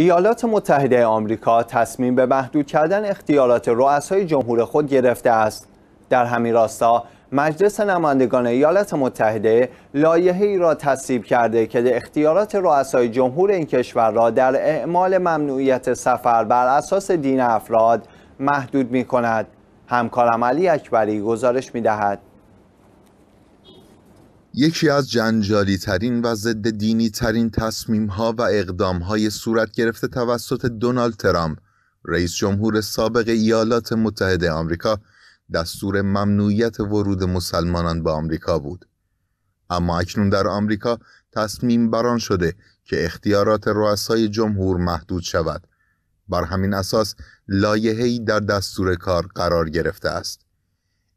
ایالات متحده آمریکا تصمیم به محدود کردن اختیارات رؤسای جمهور خود گرفته است. در همین راستا مجلس نمایندگان ایالات متحده لایحه‌ای را تصویب کرده که اختیارات رؤسای جمهور این کشور را در اعمال ممنوعیت سفر بر اساس دین افراد محدود می کند. همکارم علی اکبری گزارش می دهد. یکی از جنجالی ترین و ضد دینی ترین تصمیم ها و اقدام های صورت گرفته توسط دونالد ترامپ رئیس جمهور سابق ایالات متحده آمریکا دستور ممنوعیت ورود مسلمانان به آمریکا بود اما اکنون در آمریکا تصمیم بران شده که اختیارات رؤسای جمهور محدود شود بر همین اساس لایحه‌ای در دستور کار قرار گرفته است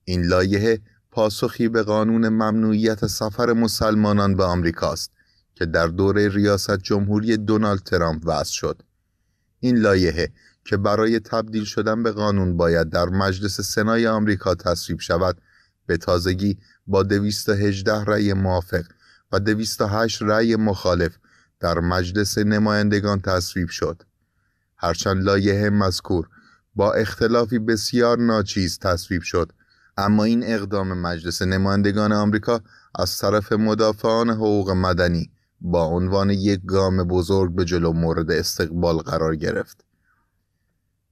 این لایحه پاسخی به قانون ممنوعیت سفر مسلمانان به آمریکاست که در دوره ریاست جمهوری دونالد ترامپ وضع شد این لایحه که برای تبدیل شدن به قانون باید در مجلس سنای آمریکا تصویب شود به تازگی با 218 رأی موافق و 208 رأی مخالف در مجلس نمایندگان تصویب شد هرچند لایحه مذکور با اختلافی بسیار ناچیز تصویب شد اما این اقدام مجلس نمایندگان آمریکا از طرف مدافعان حقوق مدنی با عنوان یک گام بزرگ به جلو مورد استقبال قرار گرفت.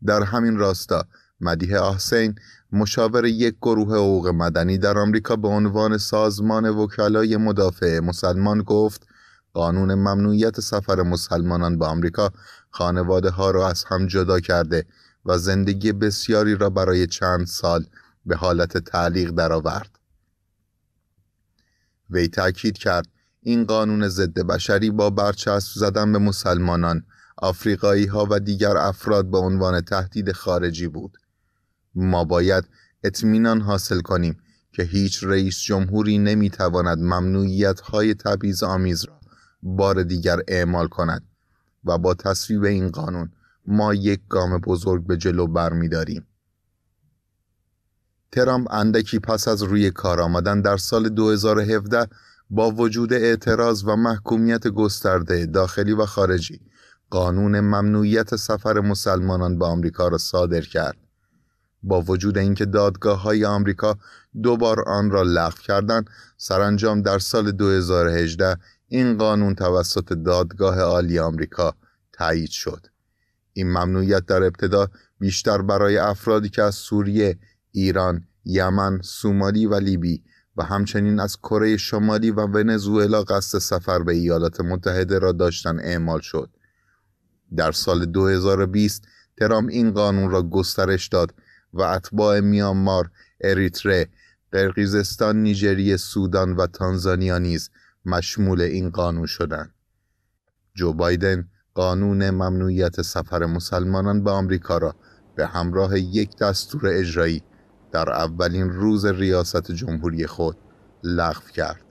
در همین راستا مدیه آحسین مشاور یک گروه حقوق مدنی در آمریکا به عنوان سازمان وکلای مدافع مسلمان گفت قانون ممنوعیت سفر مسلمانان به آمریکا خانواده ها را از هم جدا کرده و زندگی بسیاری را برای چند سال به حالت تعلیق درآورد وی تأکید کرد این قانون ضد بشری با برچسب زدن به مسلمانان آفریقایی ها و دیگر افراد به عنوان تهدید خارجی بود ما باید اطمینان حاصل کنیم که هیچ رئیس جمهوری نمیتواند ممنوعیت های تبعیض آمیز را بار دیگر اعمال کند و با تصویب این قانون ما یک گام بزرگ به جلو برمیداریم ترامپ اندکی پس از روی کار آمدن در سال 2017 با وجود اعتراض و محکومیت گسترده داخلی و خارجی قانون ممنوعیت سفر مسلمانان به آمریکا را صادر کرد با وجود اینکه دادگاه های آمریکا دوبار آن را لغو کردند سرانجام در سال 2018 این قانون توسط دادگاه عالی آمریکا تایید شد این ممنوعیت در ابتدا بیشتر برای افرادی که از سوریه ایران، یمن، سومالی و لیبی و همچنین از کره شمالی و ونزوئلا قصد سفر به ایالات متحده را داشتن اعمال شد. در سال 2020 ترام این قانون را گسترش داد و اتباع میانمار، اریتره، قرقیزستان، نیجریه، سودان و تانزانیا نیز مشمول این قانون شدند. جو بایدن قانون ممنوعیت سفر مسلمانان به آمریکا را به همراه یک دستور اجرایی در اولین روز ریاست جمهوری خود لغو کرد